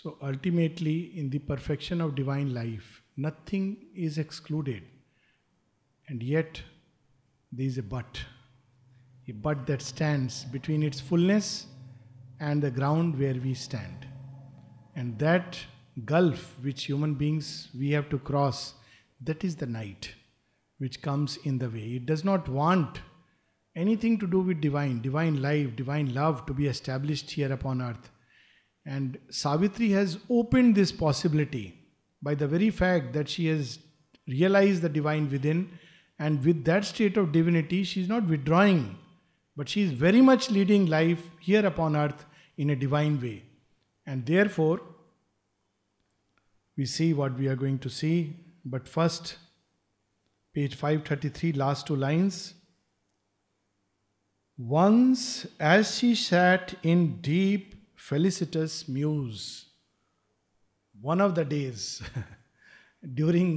So ultimately, in the perfection of divine life, nothing is excluded. And yet, there is a but. A but that stands between its fullness and the ground where we stand. And that gulf which human beings we have to cross, that is the night which comes in the way. It does not want anything to do with divine, divine life, divine love to be established here upon earth. And Savitri has opened this possibility by the very fact that she has realized the divine within, and with that state of divinity, she is not withdrawing, but she is very much leading life here upon earth in a divine way. And therefore, we see what we are going to see, but first, page 533, last two lines. Once, as she sat in deep felicitous muse. One of the days during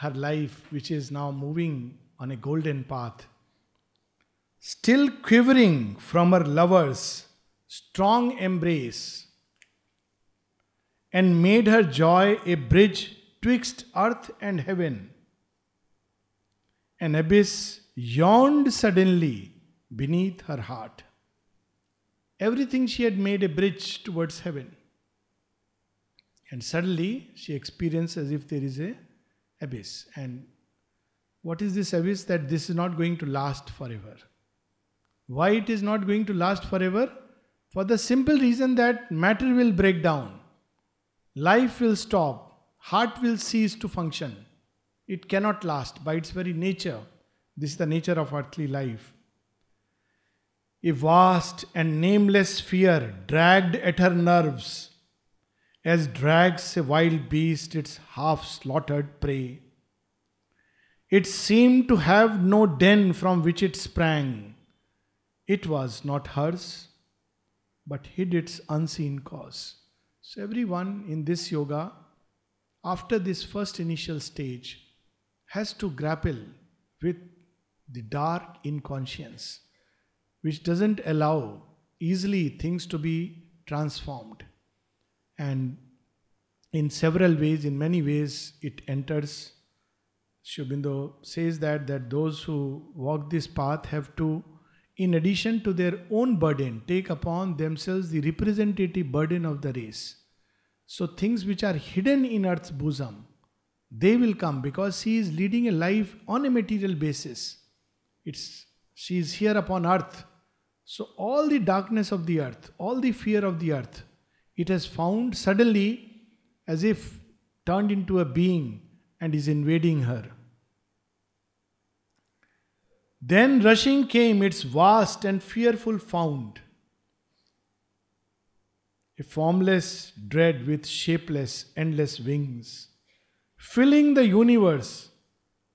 her life, which is now moving on a golden path, still quivering from her lover's strong embrace, and made her joy a bridge twixt earth and heaven. An abyss yawned suddenly beneath her heart everything she had made a bridge towards heaven. And suddenly she experienced as if there is a abyss. And what is this abyss? That this is not going to last forever. Why it is not going to last forever? For the simple reason that matter will break down, life will stop, heart will cease to function. It cannot last by its very nature. This is the nature of earthly life. A vast and nameless fear dragged at her nerves, as drags a wild beast its half slaughtered prey. It seemed to have no den from which it sprang. It was not hers, but hid its unseen cause. So, everyone in this yoga, after this first initial stage, has to grapple with the dark inconscience which doesn't allow easily things to be transformed. And in several ways, in many ways, it enters. Shubindo says that that those who walk this path have to, in addition to their own burden, take upon themselves the representative burden of the race. So things which are hidden in earth's bosom, they will come because she is leading a life on a material basis. It's she is here upon earth so, all the darkness of the earth, all the fear of the earth, it has found suddenly as if turned into a being and is invading her. Then rushing came its vast and fearful found. A formless dread with shapeless, endless wings, filling the universe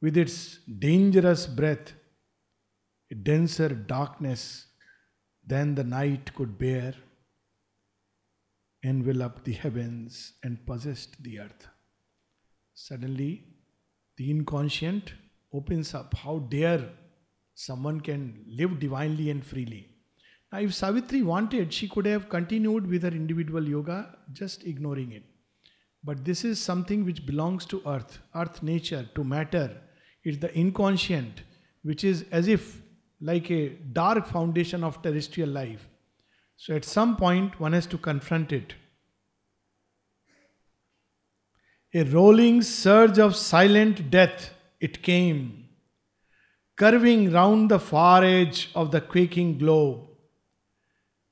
with its dangerous breath, a denser darkness then the night could bear, envelop the heavens, and possessed the earth. Suddenly, the inconscient opens up. How dare someone can live divinely and freely? Now, if Savitri wanted, she could have continued with her individual yoga, just ignoring it. But this is something which belongs to earth, earth nature, to matter. It's the inconscient, which is as if like a dark foundation of terrestrial life. So at some point, one has to confront it. A rolling surge of silent death, it came, curving round the far edge of the quaking globe,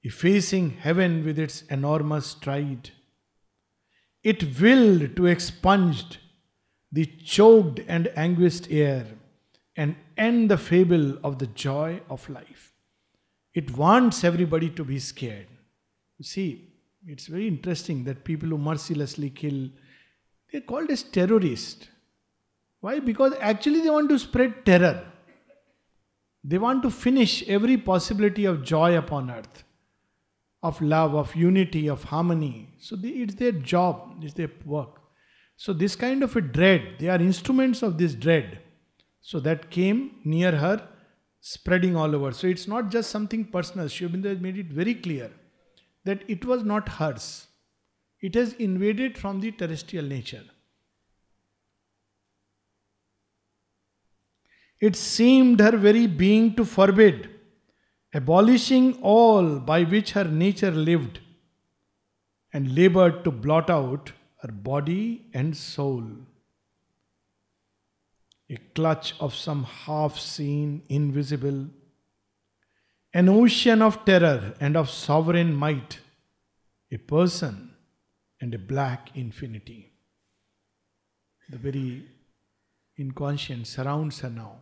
effacing heaven with its enormous stride. It willed to expunge the choked and anguished air and end the fable of the joy of life. It wants everybody to be scared. You see, it's very interesting that people who mercilessly kill, they're called as terrorists. Why? Because actually they want to spread terror. They want to finish every possibility of joy upon earth, of love, of unity, of harmony. So they, it's their job, it's their work. So, this kind of a dread, they are instruments of this dread so that came near her, spreading all over. So it's not just something personal. Shivabindu has made it very clear that it was not hers. It has invaded from the terrestrial nature. It seemed her very being to forbid, abolishing all by which her nature lived, and labored to blot out her body and soul a clutch of some half seen, invisible, an ocean of terror and of sovereign might, a person and a black infinity. The very inconscient surrounds her now.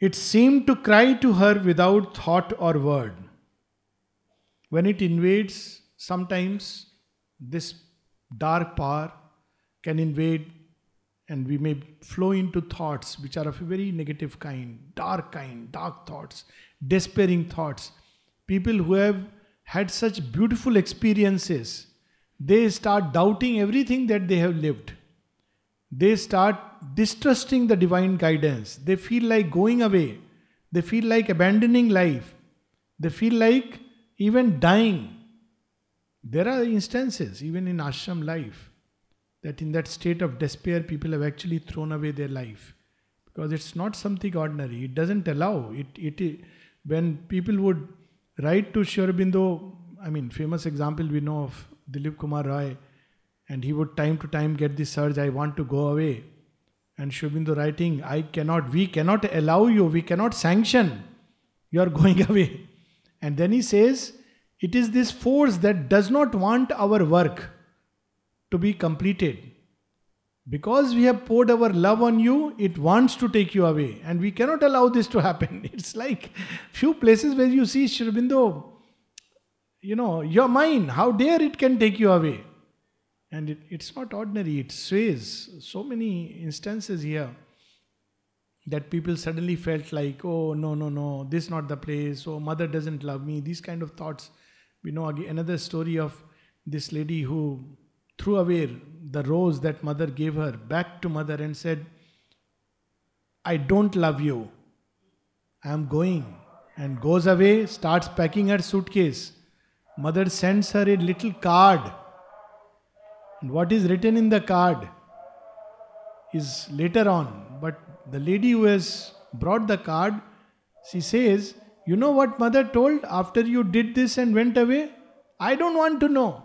It seemed to cry to her without thought or word. When it invades, sometimes this dark power can invade and we may flow into thoughts which are of a very negative kind, dark kind, dark thoughts, despairing thoughts. People who have had such beautiful experiences, they start doubting everything that they have lived. They start distrusting the divine guidance. They feel like going away. They feel like abandoning life. They feel like even dying. There are instances, even in ashram life that in that state of despair, people have actually thrown away their life. Because it's not something ordinary. It doesn't allow. It, it, when people would write to Shurabindo, I mean, famous example we know of Dilip Kumar Roy, and he would time to time get the urge, I want to go away. And Shurabindo writing, I cannot, we cannot allow you, we cannot sanction you are going away. And then he says, it is this force that does not want our work to be completed. Because we have poured our love on you, it wants to take you away. And we cannot allow this to happen. It's like few places where you see Shribindo, you know, you're mine. How dare it can take you away? And it, it's not ordinary, it sways. So many instances here that people suddenly felt like, oh, no, no, no, this not the place, oh, mother doesn't love me, these kind of thoughts. We know again, another story of this lady who threw away the rose that mother gave her back to mother and said, I don't love you. I am going. And goes away, starts packing her suitcase. Mother sends her a little card. And what is written in the card is later on. But the lady who has brought the card, she says, You know what mother told after you did this and went away? I don't want to know.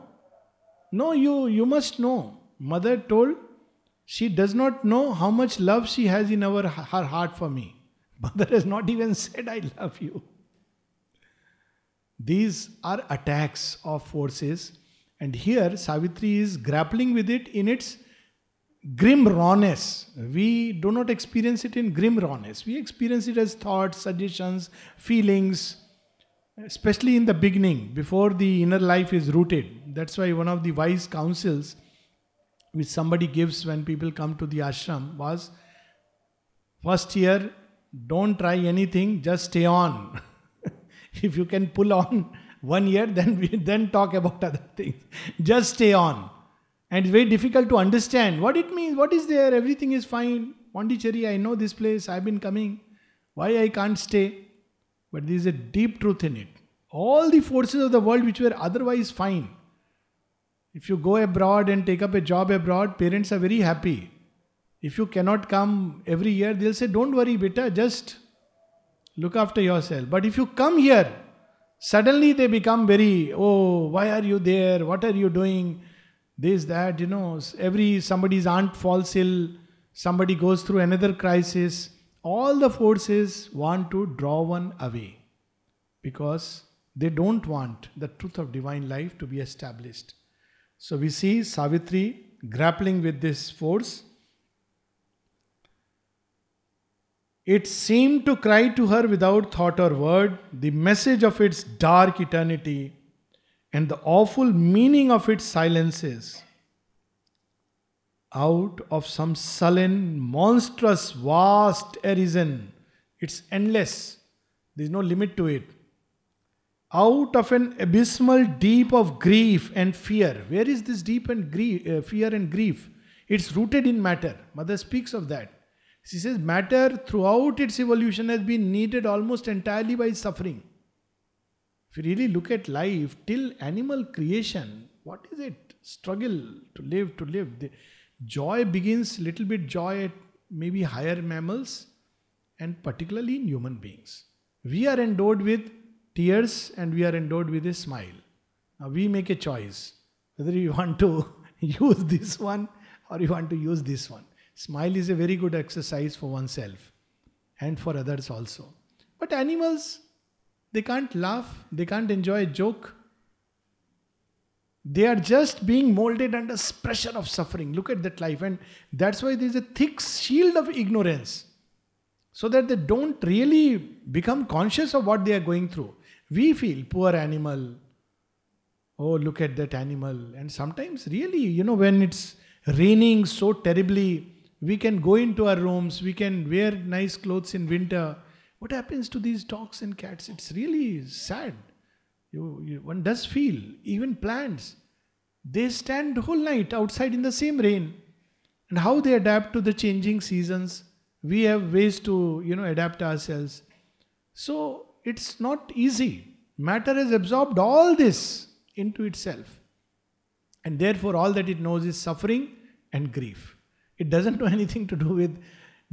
No, you, you must know. Mother told, she does not know how much love she has in our, her heart for me. Mother has not even said, I love you. These are attacks of forces, and here Savitri is grappling with it in its grim rawness. We do not experience it in grim rawness, we experience it as thoughts, suggestions, feelings, especially in the beginning, before the inner life is rooted. That's why one of the wise counsels which somebody gives when people come to the ashram was first year, don't try anything, just stay on. if you can pull on one year, then we then talk about other things. Just stay on. And it's very difficult to understand what it means, what is there, everything is fine. Pondicherry, I know this place, I've been coming. Why I can't stay? But there is a deep truth in it. All the forces of the world which were otherwise fine if you go abroad and take up a job abroad, parents are very happy. If you cannot come every year, they'll say, Don't worry, beta, just look after yourself. But if you come here, suddenly they become very, Oh, why are you there? What are you doing? This, that, you know, every somebody's aunt falls ill, somebody goes through another crisis. All the forces want to draw one away because they don't want the truth of divine life to be established. So we see Savitri grappling with this force. It seemed to cry to her without thought or word the message of its dark eternity and the awful meaning of its silences. Out of some sullen, monstrous, vast arisen, it's endless, there's no limit to it out of an abysmal deep of grief and fear. Where is this deep and grief, uh, fear and grief? It's rooted in matter. Mother speaks of that. She says matter throughout its evolution has been needed almost entirely by suffering. If you really look at life till animal creation, what is it? Struggle to live, to live. The joy begins little bit joy at maybe higher mammals and particularly in human beings. We are endowed with tears and we are endowed with a smile. Now we make a choice whether you want to use this one or you want to use this one. Smile is a very good exercise for oneself and for others also. But animals, they can't laugh, they can't enjoy a joke. They are just being molded under pressure of suffering. Look at that life. And that's why there's a thick shield of ignorance. So that they don't really become conscious of what they are going through. We feel, poor animal, oh, look at that animal. And sometimes, really, you know, when it's raining so terribly, we can go into our rooms, we can wear nice clothes in winter. What happens to these dogs and cats? It's really sad. You, you, one does feel, even plants, they stand whole night outside in the same rain. And how they adapt to the changing seasons, we have ways to you know adapt ourselves so it's not easy. Matter has absorbed all this into itself. And therefore, all that it knows is suffering and grief. It doesn't know anything to do with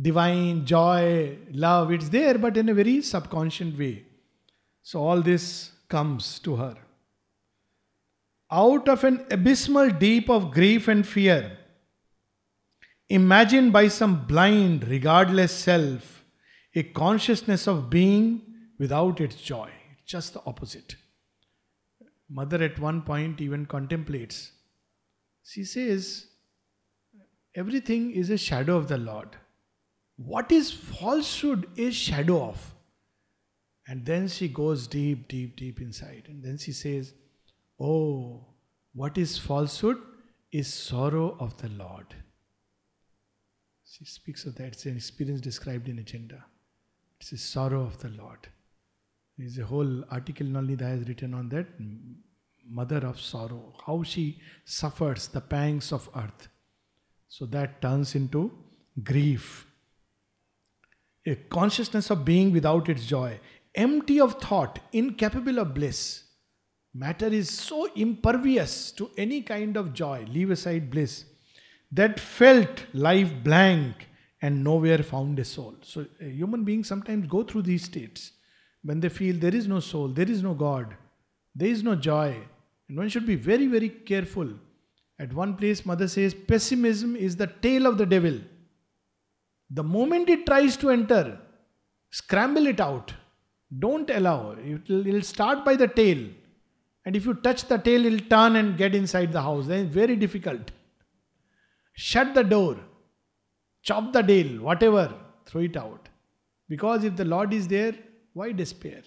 divine joy, love. It's there, but in a very subconscious way. So, all this comes to her. Out of an abysmal deep of grief and fear, imagined by some blind, regardless self, a consciousness of being without its joy. Just the opposite. Mother at one point even contemplates. She says, Everything is a shadow of the Lord. What is falsehood is shadow of. And then she goes deep, deep, deep inside. And then she says, Oh, what is falsehood is sorrow of the Lord. She speaks of that. It's an experience described in agenda. It's the sorrow of the Lord. There's a whole article Nalnida has written on that. Mother of sorrow, how she suffers the pangs of earth. So that turns into grief. A consciousness of being without its joy, empty of thought, incapable of bliss. Matter is so impervious to any kind of joy, leave aside bliss, that felt life blank and nowhere found a soul. So, a human beings sometimes go through these states when they feel there is no soul, there is no God, there is no joy. And one should be very, very careful. At one place, mother says, pessimism is the tail of the devil. The moment it tries to enter, scramble it out. Don't allow. It'll, it'll start by the tail. And if you touch the tail, it'll turn and get inside the house. Then it's very difficult. Shut the door. Chop the tail, whatever. Throw it out. Because if the Lord is there, why despair?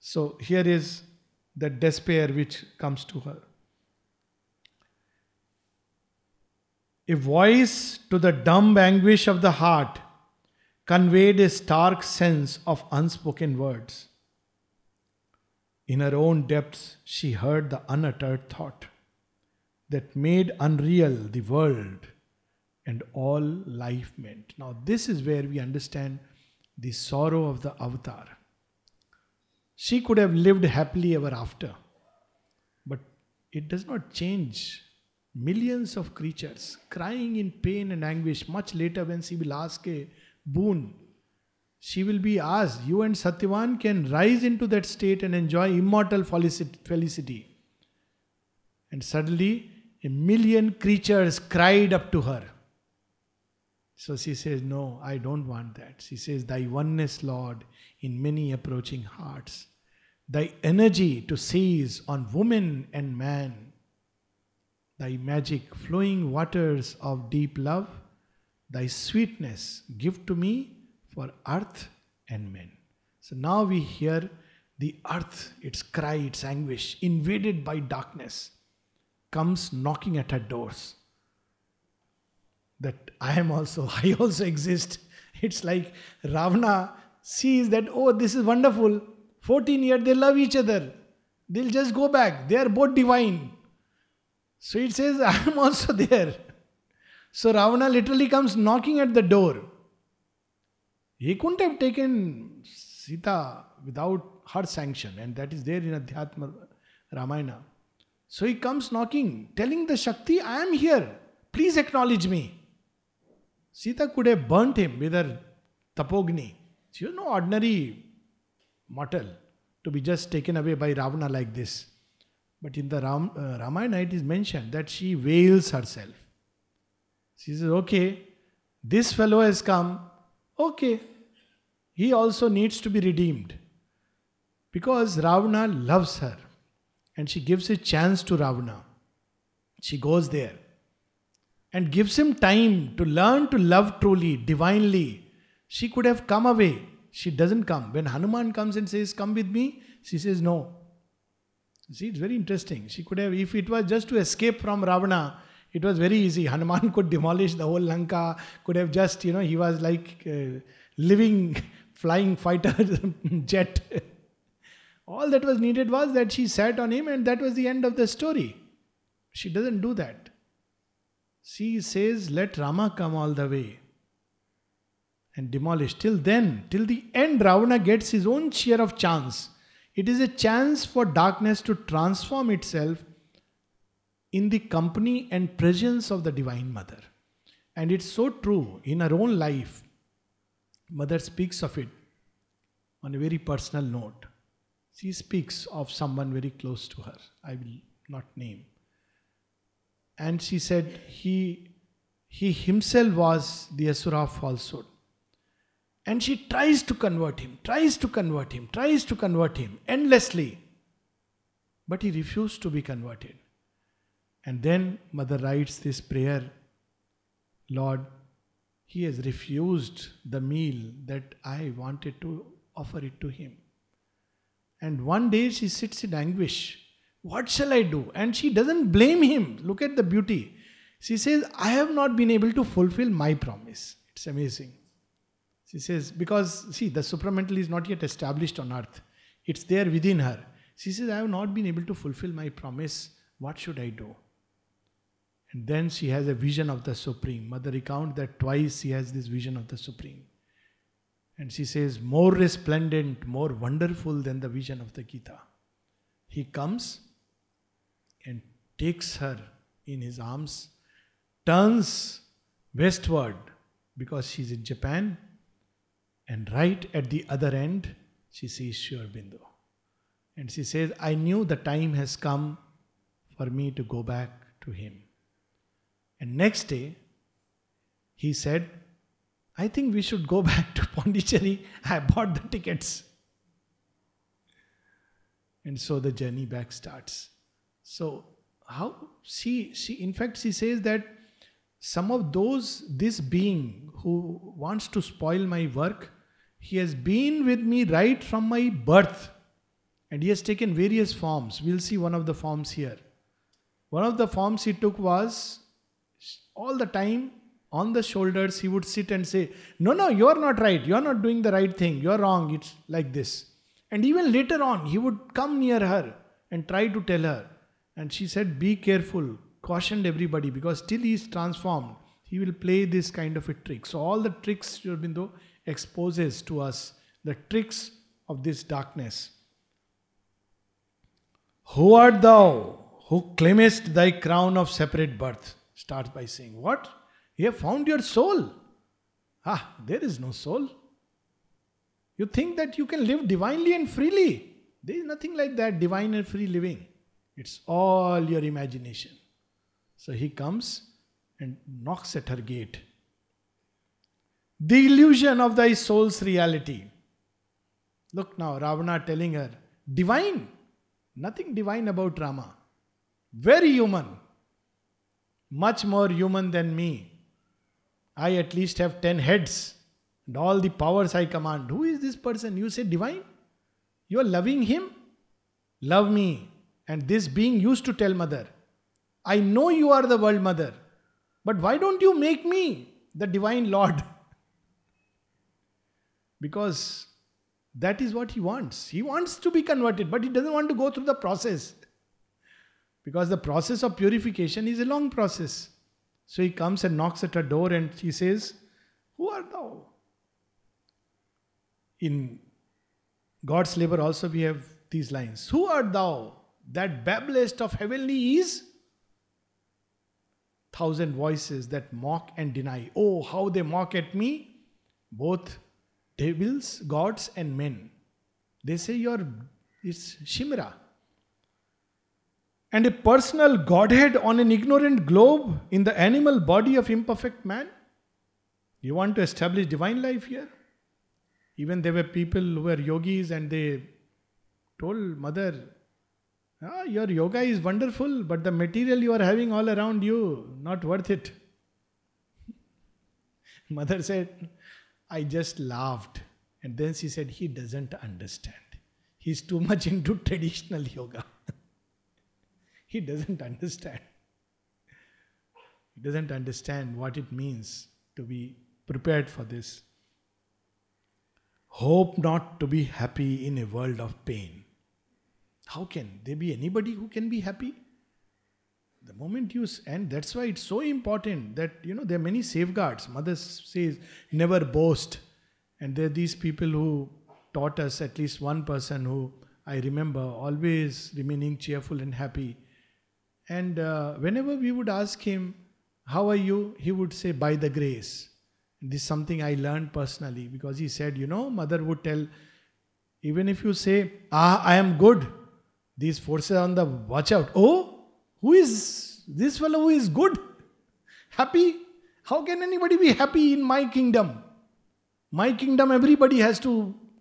So here is the despair which comes to her. A voice to the dumb anguish of the heart conveyed a stark sense of unspoken words. In her own depths, she heard the unuttered thought that made unreal the world and all life meant. Now, this is where we understand the sorrow of the avatar. She could have lived happily ever after, but it does not change. Millions of creatures crying in pain and anguish much later when she will ask a boon. She will be asked, You and Satyavan can rise into that state and enjoy immortal felicity. And suddenly, a million creatures cried up to her. So she says, No, I don't want that. She says, Thy oneness, Lord, in many approaching hearts, thy energy to seize on woman and man, thy magic flowing waters of deep love, thy sweetness give to me for earth and men. So now we hear the earth, its cry, its anguish, invaded by darkness, comes knocking at her doors that I am also, I also exist. It's like Ravana sees that, oh, this is wonderful. 14 years, they love each other. They'll just go back. They are both divine. So it says, I am also there. So Ravana literally comes knocking at the door. He couldn't have taken Sita without her sanction, and that is there in Adhyatma Ramayana. So he comes knocking, telling the Shakti, I am here. Please acknowledge me. Sita could have burnt him with her tapogni. She was no ordinary mortal to be just taken away by Ravana like this. But in the Ram, uh, Ramayana, it is mentioned that she veils herself. She says, Okay, this fellow has come. Okay, he also needs to be redeemed. Because Ravana loves her. And she gives a chance to Ravana. She goes there and gives him time to learn to love truly, divinely, she could have come away. She doesn't come. When Hanuman comes and says, Come with me, she says, No. See, it's very interesting. She could have, if it was just to escape from Ravana, it was very easy. Hanuman could demolish the whole Lanka, could have just, you know, he was like uh, living flying fighter jet. All that was needed was that she sat on him, and that was the end of the story. She doesn't do that. She says, Let Rama come all the way and demolish. Till then, till the end, Ravana gets his own share of chance. It is a chance for darkness to transform itself in the company and presence of the Divine Mother. And it's so true in her own life. Mother speaks of it on a very personal note. She speaks of someone very close to her. I will not name and she said he he himself was the asura of falsehood and she tries to convert him tries to convert him tries to convert him endlessly but he refused to be converted and then mother writes this prayer lord he has refused the meal that i wanted to offer it to him and one day she sits in anguish what shall I do? And she doesn't blame him. Look at the beauty. She says, I have not been able to fulfill my promise. It's amazing. She says, because see, the supramental is not yet established on earth, it's there within her. She says, I have not been able to fulfill my promise. What should I do? And then she has a vision of the Supreme. Mother recounts that twice she has this vision of the Supreme. And she says, More resplendent, more wonderful than the vision of the Gita. He comes takes her in his arms, turns westward because she's in Japan, and right at the other end, she sees Shurbindo. And she says, I knew the time has come for me to go back to him. And next day, he said, I think we should go back to Pondicherry. I bought the tickets. And so the journey back starts. So how she she in fact she says that some of those this being who wants to spoil my work he has been with me right from my birth and he has taken various forms we'll see one of the forms here one of the forms he took was all the time on the shoulders he would sit and say no no you are not right you are not doing the right thing you are wrong it's like this and even later on he would come near her and try to tell her and she said, Be careful, cautioned everybody because still he is transformed. He will play this kind of a trick. So, all the tricks Aurobindo exposes to us, the tricks of this darkness. Who art thou who claimest thy crown of separate birth? Starts by saying, What? You have found your soul. Ah, there is no soul. You think that you can live divinely and freely. There is nothing like that, divine and free living. It's all your imagination. So he comes and knocks at her gate. The illusion of thy soul's reality. Look now, Ravana telling her, divine. Nothing divine about Rama. Very human. Much more human than me. I at least have 10 heads and all the powers I command. Who is this person? You say divine? You are loving him? Love me. And this being used to tell mother, I know you are the world mother, but why don't you make me the divine lord? because that is what he wants. He wants to be converted, but he doesn't want to go through the process. Because the process of purification is a long process. So he comes and knocks at her door and he says, Who art thou? In God's labor also we have these lines Who art thou? That babblest of heavenly is thousand voices that mock and deny. Oh, how they mock at me, both devils, gods, and men. They say your it's Shimra. And a personal godhead on an ignorant globe in the animal body of imperfect man? You want to establish divine life here? Even there were people who were yogis and they told Mother, Ah, your yoga is wonderful, but the material you are having all around you, not worth it. Mother said, I just laughed. And then she said, He doesn't understand. He's too much into traditional yoga. he doesn't understand. He doesn't understand what it means to be prepared for this. Hope not to be happy in a world of pain. How can there be anybody who can be happy? The moment you, and that's why it's so important that, you know, there are many safeguards. Mother says, never boast. And there are these people who taught us, at least one person who I remember, always remaining cheerful and happy. And uh, whenever we would ask him, How are you? he would say, By the grace. And this is something I learned personally because he said, You know, mother would tell, even if you say, Ah, I am good, these forces on the watch out. Oh, who is this fellow who is good? Happy? How can anybody be happy in my kingdom? My kingdom, everybody has to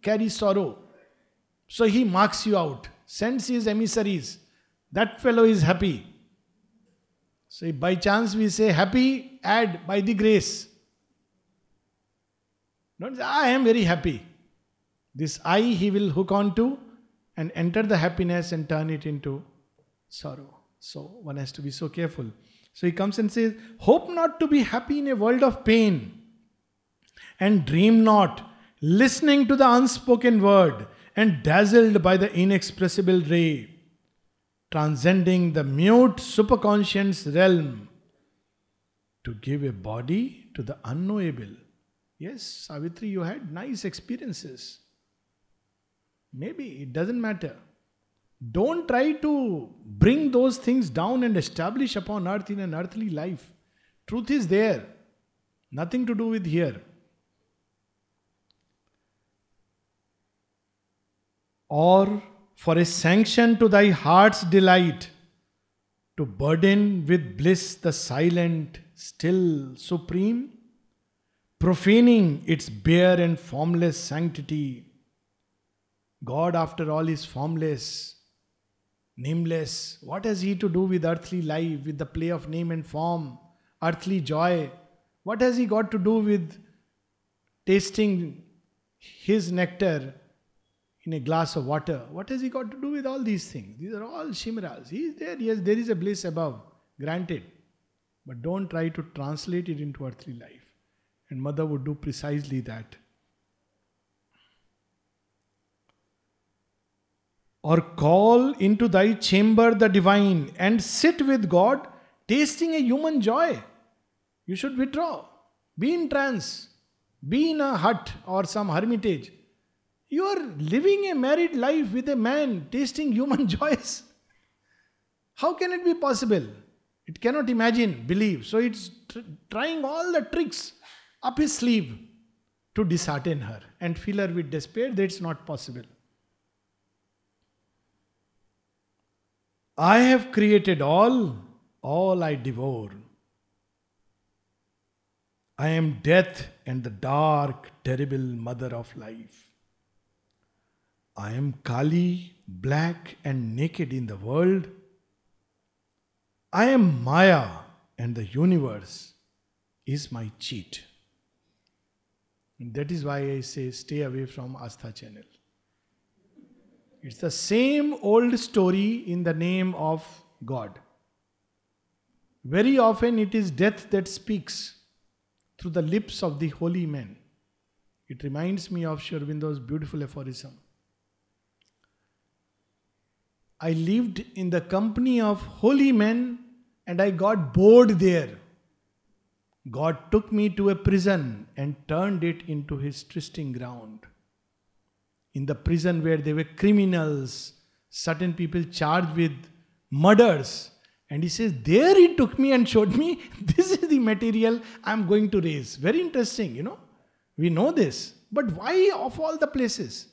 carry sorrow. So he marks you out, sends his emissaries. That fellow is happy. So if by chance we say happy, add by the grace. Don't say, I am very happy. This I he will hook on to and enter the happiness and turn it into sorrow. So one has to be so careful. So he comes and says, Hope not to be happy in a world of pain, and dream not, listening to the unspoken word, and dazzled by the inexpressible ray, transcending the mute superconscious realm to give a body to the unknowable. Yes, Savitri, you had nice experiences. Maybe it doesn't matter. Don't try to bring those things down and establish upon earth in an earthly life. Truth is there, nothing to do with here. Or for a sanction to thy heart's delight, to burden with bliss the silent, still, supreme, profaning its bare and formless sanctity God, after all, is formless, nameless. What has He to do with earthly life, with the play of name and form, earthly joy? What has He got to do with tasting His nectar in a glass of water? What has He got to do with all these things? These are all shimras. He is there, yes, there is a bliss above, granted. But don't try to translate it into earthly life. And mother would do precisely that. or call into thy chamber the divine and sit with God, tasting a human joy. You should withdraw. Be in trance. Be in a hut or some hermitage. You are living a married life with a man tasting human joys. How can it be possible? It cannot imagine, believe. So it's tr- trying all the tricks up his sleeve to dishearten her and fill her with despair. That's not possible. I have created all, all I devour. I am death and the dark, terrible mother of life. I am Kali, black and naked in the world. I am Maya, and the universe is my cheat. And that is why I say stay away from Astha channel. It's the same old story in the name of God. Very often it is death that speaks through the lips of the holy men. It reminds me of Sherwindo's beautiful aphorism. I lived in the company of holy men and I got bored there. God took me to a prison and turned it into his trysting ground in the prison where they were criminals, certain people charged with murders. And he says, There he took me and showed me this is the material I'm going to raise. Very interesting, you know. We know this. But why of all the places?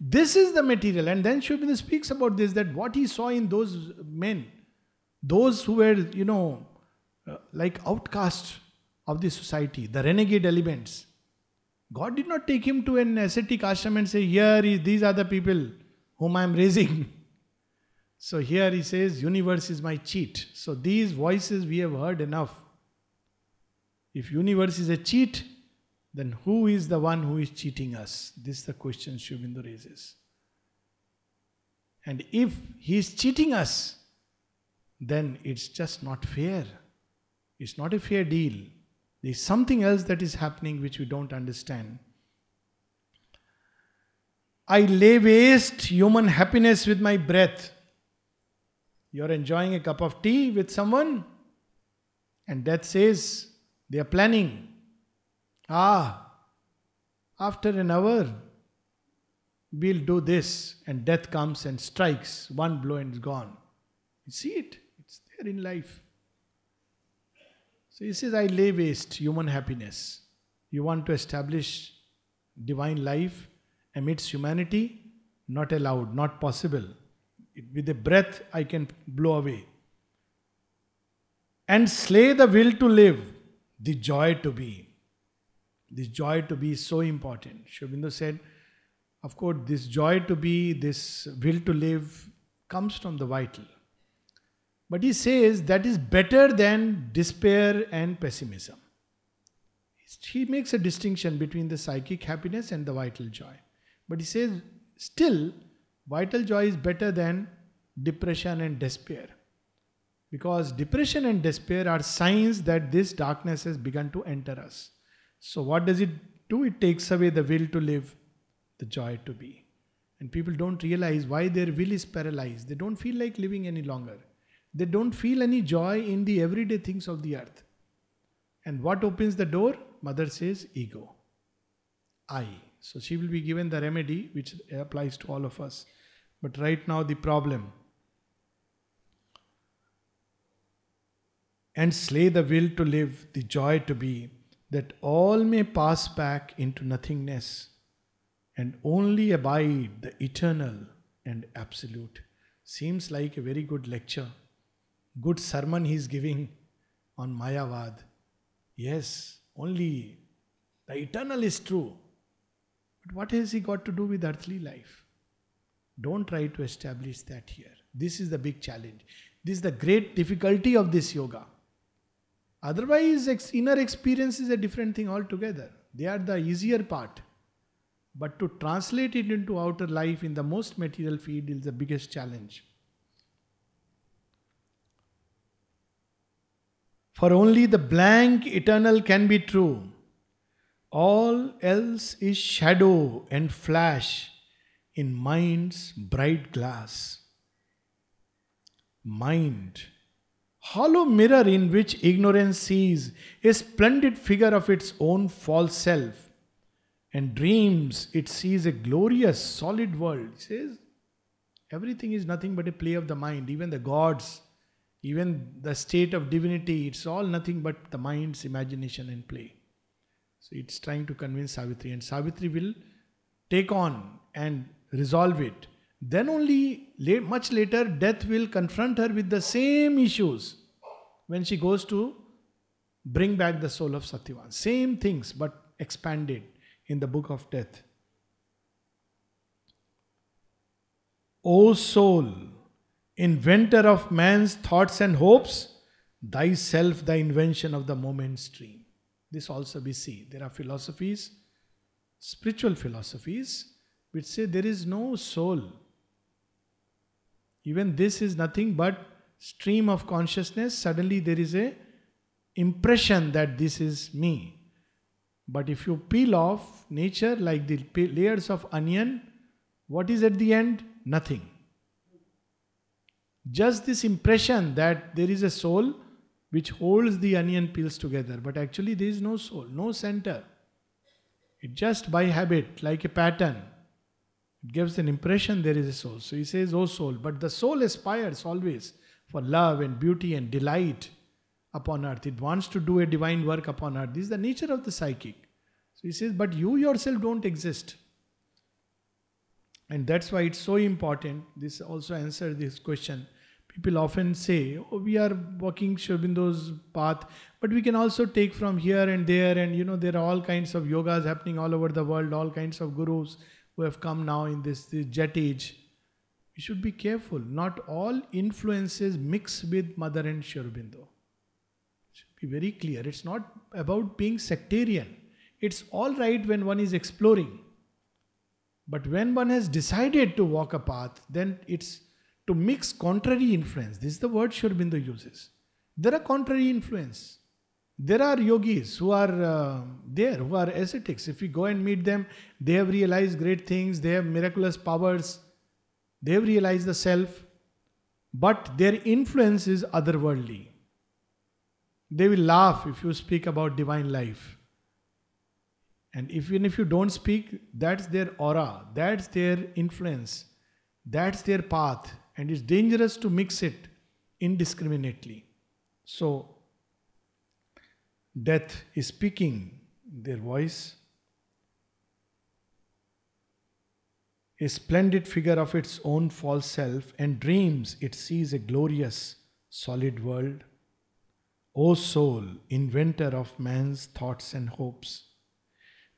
This is the material. And then Shobhana speaks about this that what he saw in those men, those who were, you know, uh, like outcasts of the society, the renegade elements, God did not take him to an ascetic ashram and say, Here is, these are the people whom I am raising. So here he says, Universe is my cheat. So these voices we have heard enough. If universe is a cheat, then who is the one who is cheating us? This is the question Shubindu raises. And if he is cheating us, then it's just not fair. It's not a fair deal. There is something else that is happening which we don't understand. I lay waste human happiness with my breath. You're enjoying a cup of tea with someone, and death says they are planning. Ah, after an hour, we'll do this, and death comes and strikes one blow and it's gone. You see it, it's there in life. So he says, I lay waste human happiness. You want to establish divine life amidst humanity? Not allowed, not possible. With a breath, I can blow away. And slay the will to live, the joy to be. This joy to be is so important. Shobindo said, of course, this joy to be, this will to live comes from the vital. But he says that is better than despair and pessimism. He makes a distinction between the psychic happiness and the vital joy. But he says, still, vital joy is better than depression and despair. Because depression and despair are signs that this darkness has begun to enter us. So, what does it do? It takes away the will to live, the joy to be. And people don't realize why their will is paralyzed. They don't feel like living any longer they don't feel any joy in the everyday things of the earth. And what opens the door? Mother says, ego. I. So she will be given the remedy which applies to all of us. But right now, the problem. And slay the will to live, the joy to be, that all may pass back into nothingness and only abide the eternal and absolute. Seems like a very good lecture good sermon he's giving on Mayavad. Yes, only the eternal is true. But what has he got to do with earthly life? Don't try to establish that here. This is the big challenge. This is the great difficulty of this yoga. Otherwise, ex- inner experience is a different thing altogether. They are the easier part. But to translate it into outer life in the most material field is the biggest challenge. For only the blank eternal can be true. All else is shadow and flash in mind's bright glass. Mind, hollow mirror in which ignorance sees a splendid figure of its own false self and dreams it sees a glorious, solid world. He says, everything is nothing but a play of the mind. Even the gods even the state of divinity, it's all nothing but the mind's imagination and play. So it's trying to convince Savitri, and Savitri will take on and resolve it. Then only, late, much later, death will confront her with the same issues when she goes to bring back the soul of Satyavan. Same things, but expanded in the book of death. O soul, inventor of man's thoughts and hopes, thyself the invention of the moment stream. This also we see. There are philosophies, spiritual philosophies, which say there is no soul. Even this is nothing but stream of consciousness. Suddenly there is a impression that this is me. But if you peel off nature like the layers of onion, what is at the end? Nothing. Just this impression that there is a soul which holds the onion peels together, but actually there is no soul, no center. It just by habit, like a pattern, it gives an impression there is a soul. So he says, Oh soul, but the soul aspires always for love and beauty and delight upon earth. It wants to do a divine work upon earth. This is the nature of the psychic. So he says, But you yourself don't exist. And that's why it's so important. This also answers this question people often say, oh, we are walking Shobindo's path, but we can also take from here and there. And you know, there are all kinds of yogas happening all over the world, all kinds of gurus who have come now in this, this jet age. We should be careful. Not all influences mix with Mother and Shobindo. Should be very clear. It's not about being sectarian. It's all right when one is exploring. But when one has decided to walk a path, then it's to mix contrary influence. This is the word Shurbindo uses. There are contrary influence. There are yogis who are uh, there, who are ascetics. If we go and meet them, they have realized great things, they have miraculous powers, they have realized the self, but their influence is otherworldly. They will laugh if you speak about divine life. And even if you don't speak, that's their aura, that's their influence, that's their path and it's dangerous to mix it indiscriminately. So, death is speaking, their voice. A splendid figure of its own false self, and dreams it sees a glorious, solid world. O soul, inventor of man's thoughts and hopes,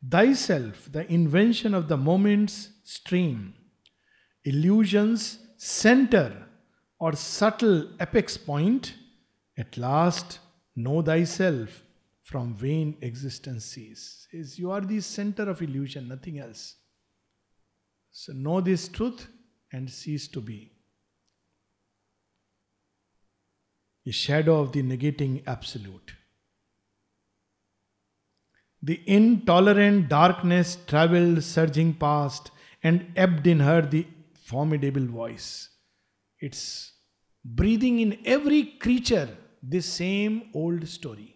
thyself, the invention of the moment's stream, illusions center or subtle apex point, at last know thyself from vain existences. Is you are the center of illusion, nothing else. So know this truth and cease to be. A shadow of the negating absolute. The intolerant darkness traveled surging past and ebbed in her the formidable voice. It's breathing in every creature this same old story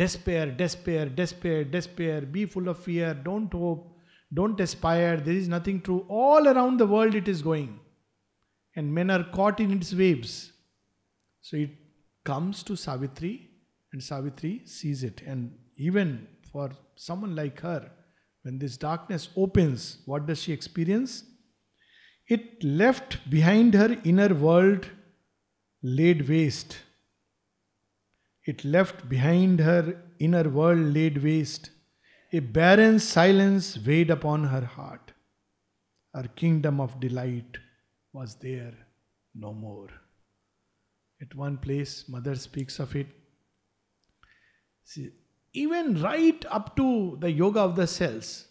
despair, despair, despair, despair, be full of fear, don't hope, don't aspire, there is nothing true. All around the world it is going. And men are caught in its waves. So it comes to Savitri, and Savitri sees it. And even for someone like her, when this darkness opens, what does she experience? It left behind her inner world laid waste. It left behind her inner world laid waste. A barren silence weighed upon her heart. Her kingdom of delight was there no more. At one place, mother speaks of it. See, even right up to the yoga of the cells,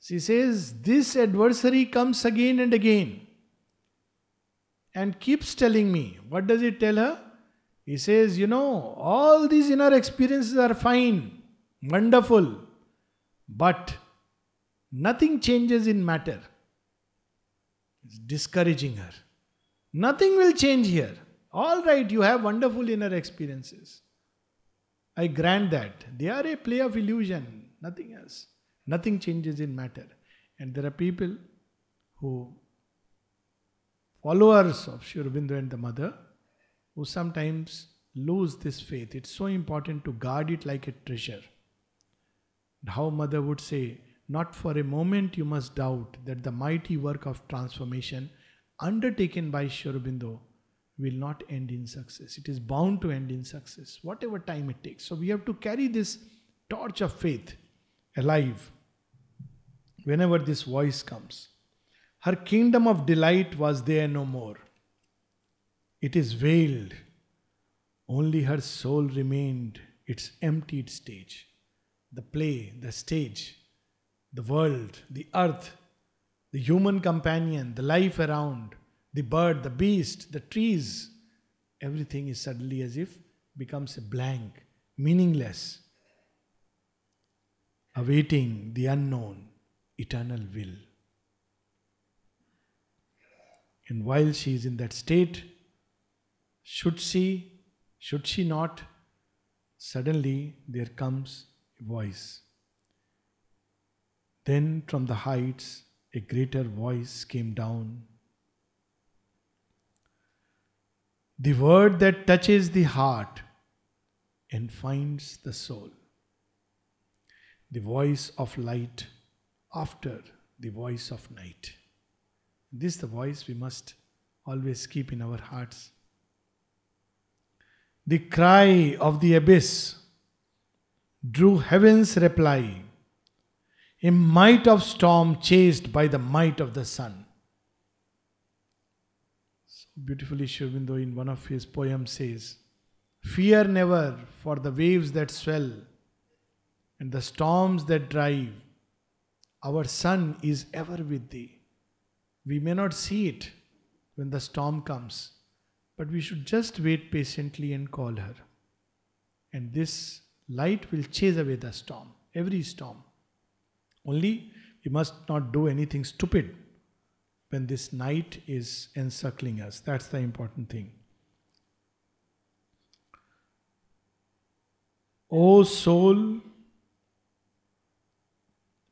she says, This adversary comes again and again and keeps telling me. What does it tell her? He says, You know, all these inner experiences are fine, wonderful, but nothing changes in matter. It's discouraging her. Nothing will change here. All right, you have wonderful inner experiences. I grant that. They are a play of illusion, nothing else. Nothing changes in matter. And there are people who, followers of Sri and the mother, who sometimes lose this faith. It's so important to guard it like a treasure. how mother would say, not for a moment you must doubt that the mighty work of transformation undertaken by Shorobindo will not end in success. It is bound to end in success, whatever time it takes. So we have to carry this torch of faith alive whenever this voice comes. Her kingdom of delight was there no more. It is veiled. Only her soul remained its emptied stage. The play, the stage, the world, the earth, the human companion, the life around, the bird, the beast, the trees, everything is suddenly as if becomes a blank, meaningless, awaiting the unknown eternal will. And while she is in that state, should she, should she not, suddenly there comes a voice. Then from the heights, a greater voice came down. The word that touches the heart and finds the soul. The voice of light after the voice of night. This is the voice we must always keep in our hearts. The cry of the abyss drew heaven's reply, a might of storm chased by the might of the sun. So beautifully, Shurbindo in one of his poems says, Fear never for the waves that swell and the storms that drive our sun is ever with thee. We may not see it when the storm comes, but we should just wait patiently and call her. And this light will chase away the storm, every storm. Only we must not do anything stupid when this night is encircling us. That's the important thing. O soul,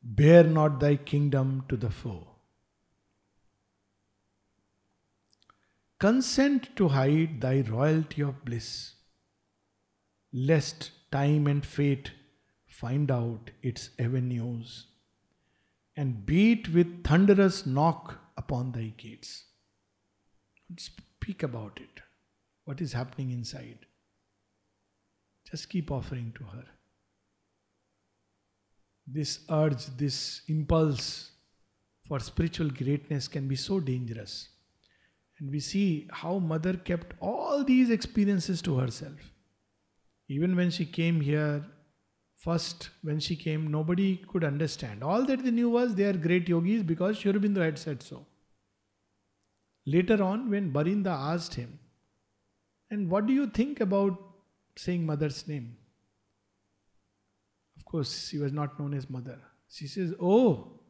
Bear not thy kingdom to the foe. Consent to hide thy royalty of bliss, lest time and fate find out its avenues and beat with thunderous knock upon thy gates. Speak about it. What is happening inside? Just keep offering to her this urge, this impulse for spiritual greatness can be so dangerous. And we see how mother kept all these experiences to herself. Even when she came here, first when she came, nobody could understand. All that they knew was they are great yogis because Shurubindu had said so. Later on, when Barinda asked him, And what do you think about saying mother's name? course, she was not known as mother. She says, Oh,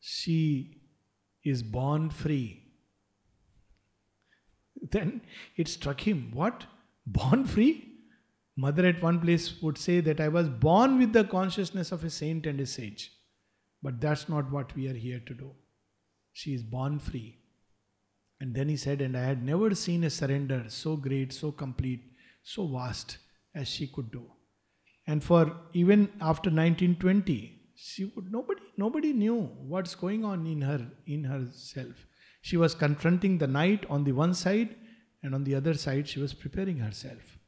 she is born free. Then it struck him, What? Born free? Mother at one place would say that I was born with the consciousness of a saint and a sage. But that's not what we are here to do. She is born free. And then he said, And I had never seen a surrender so great, so complete, so vast as she could do. And for even after 1920, she would nobody nobody knew what's going on in her in herself. She was confronting the night on the one side, and on the other side, she was preparing herself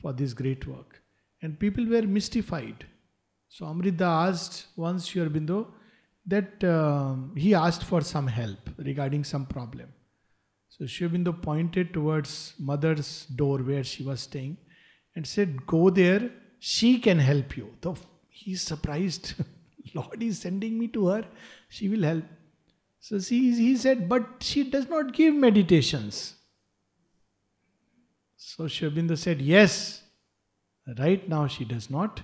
for this great work. And people were mystified. So Amrita asked once Sri that uh, he asked for some help regarding some problem. So Sri pointed towards mother's door where she was staying and said, Go there she can help you. Though he's surprised. Lord is sending me to her, she will help. So she, he said, but she does not give meditations. So Shobinda said, yes, right now she does not,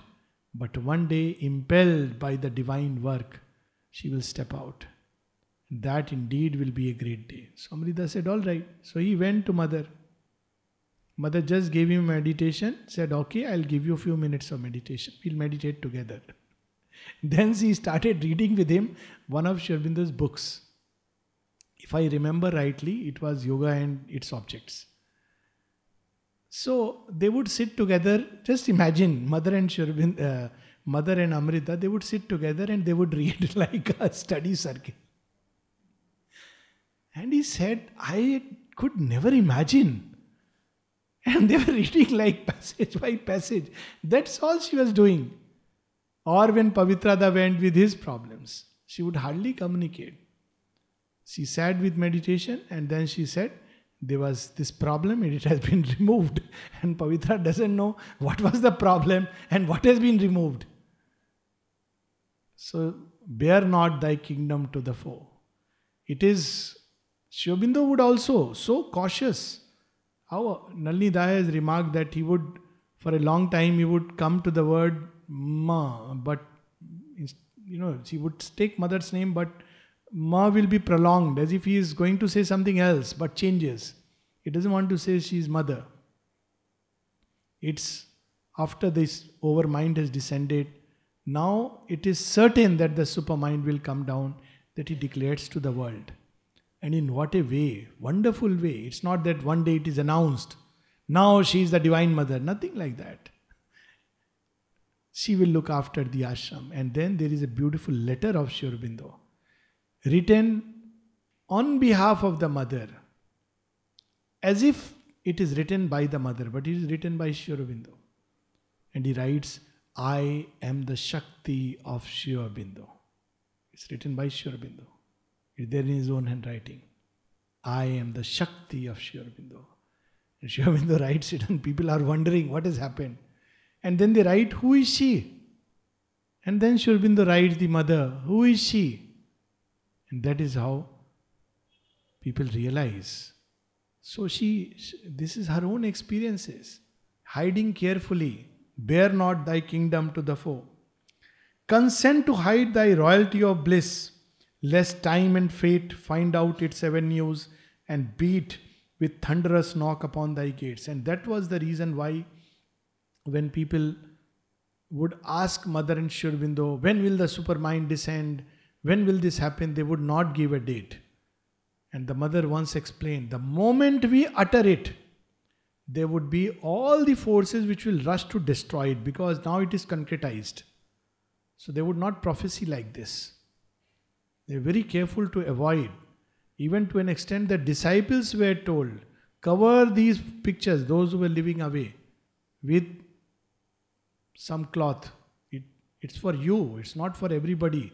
but one day, impelled by the divine work, she will step out. That indeed will be a great day. So Amrita said, all right. So he went to mother. Mother just gave him meditation, said, Okay, I'll give you a few minutes of meditation. We'll meditate together. Then she started reading with him one of Shirbinda's books. If I remember rightly, it was Yoga and its Objects. So they would sit together. Just imagine, mother and Shurbind, uh, mother and Amrita, they would sit together and they would read like a study circle. And he said, I could never imagine and they were reading like passage by passage. That's all she was doing. Or when Pavitrada went with his problems, she would hardly communicate. She sat with meditation and then she said, There was this problem and it has been removed. And Pavitra doesn't know what was the problem and what has been removed. So, bear not thy kingdom to the foe. It is, Shobindo would also, so cautious how Nalini Daya has remarked that he would, for a long time, he would come to the word ma, but you know, he would take mother's name, but ma will be prolonged as if he is going to say something else, but changes. He doesn't want to say she is mother. It's after this mind has descended. Now it is certain that the supermind will come down, that he declares to the world. And in what a way, wonderful way. It's not that one day it is announced, now she is the Divine Mother, nothing like that. She will look after the ashram. And then there is a beautiful letter of Shurbindo, written on behalf of the mother, as if it is written by the mother, but it is written by Shurbindo. And he writes, I am the Shakti of Shurbindo. It's written by Shurbindo. It's there in his own handwriting. I am the Shakti of Sri Aurobindo. And Sri Aurobindo writes it, and people are wondering what has happened. And then they write, Who is she? And then Sri Aurobindo writes the mother, Who is she? And that is how people realize. So she, this is her own experiences. Hiding carefully, bear not thy kingdom to the foe. Consent to hide thy royalty of bliss lest time and fate find out its avenues and beat with thunderous knock upon thy gates. And that was the reason why when people would ask Mother and Shurvindo, when will the supermind descend? When will this happen? They would not give a date. And the mother once explained the moment we utter it, there would be all the forces which will rush to destroy it because now it is concretized. So they would not prophesy like this. They're very careful to avoid. Even to an extent, the disciples were told cover these pictures, those who were living away, with some cloth. It, it's for you, it's not for everybody.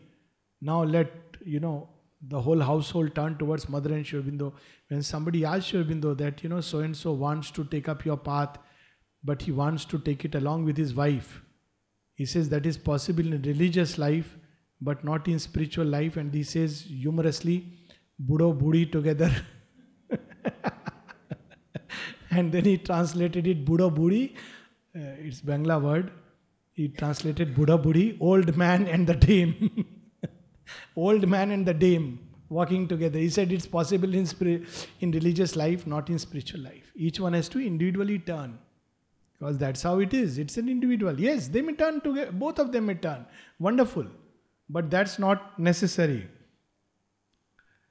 Now let, you know, the whole household turn towards Mother and Shrivindo. When somebody asks Shrivindo that, you know, so and so wants to take up your path, but he wants to take it along with his wife, he says that is possible in religious life but not in spiritual life. And he says humorously, Budo Budi together. and then he translated it Budo Budi. Uh, it's Bangla word. He translated Buddha Budi, old man and the dame. old man and the dame walking together. He said it's possible in, spri- in religious life, not in spiritual life. Each one has to individually turn. Because that's how it is. It's an individual. Yes, they may turn together. Both of them may turn. Wonderful but that's not necessary.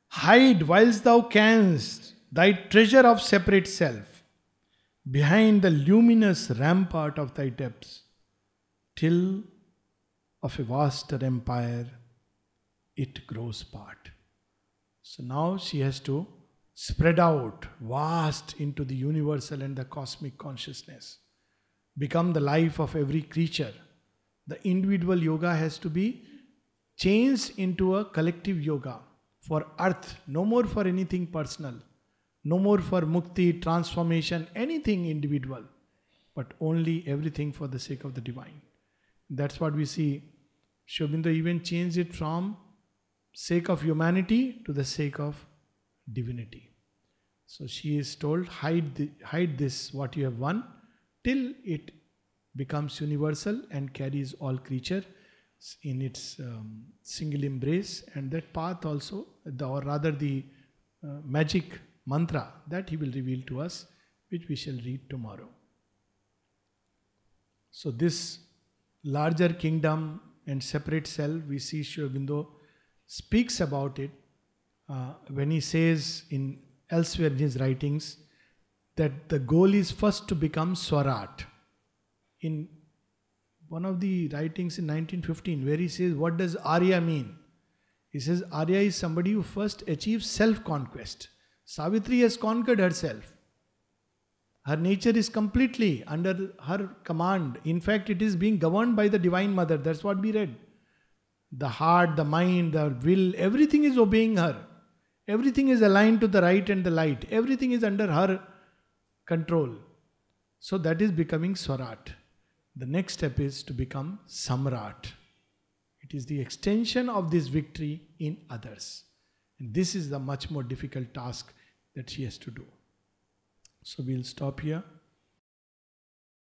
Hide whilst thou canst thy treasure of separate self behind the luminous rampart of thy depths, till of a vaster empire it grows part. So now she has to spread out vast into the universal and the cosmic consciousness, become the life of every creature. The individual yoga has to be changed into a collective yoga for earth, no more for anything personal, no more for mukti, transformation, anything individual, but only everything for the sake of the divine. That's what we see. Shobinda even changed it from sake of humanity to the sake of divinity. So she is told, hide, the, hide this, what you have won, till it becomes universal and carries all creature in its um, single embrace, and that path also, the, or rather the uh, magic mantra that he will reveal to us, which we shall read tomorrow. So, this larger kingdom and separate self, we see Shiva Aurobindo speaks about it uh, when he says in elsewhere in his writings that the goal is first to become Swarat. In one of the writings in 1915 where he says, What does Arya mean? He says, Arya is somebody who first achieves self conquest. Savitri has conquered herself. Her nature is completely under her command. In fact, it is being governed by the Divine Mother. That's what we read. The heart, the mind, the will, everything is obeying her. Everything is aligned to the right and the light. Everything is under her control. So that is becoming Swarat. The next step is to become Samrat. It is the extension of this victory in others. And this is the much more difficult task that she has to do. So we'll stop here.